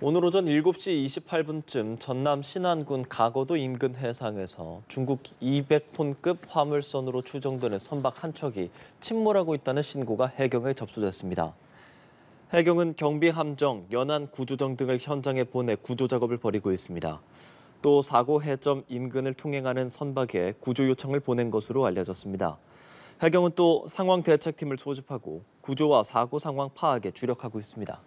오늘 오전 7시 28분쯤 전남 신안군 가거도 인근 해상에서 중국 200톤급 화물선으로 추정되는 선박 한 척이 침몰하고 있다는 신고가 해경에 접수됐습니다. 해경은 경비 함정, 연안 구조정 등을 현장에 보내 구조 작업을 벌이고 있습니다. 또 사고 해점 인근을 통행하는 선박에 구조 요청을 보낸 것으로 알려졌습니다. 해경은 또 상황 대책팀을 소집하고 구조와 사고 상황 파악에 주력하고 있습니다.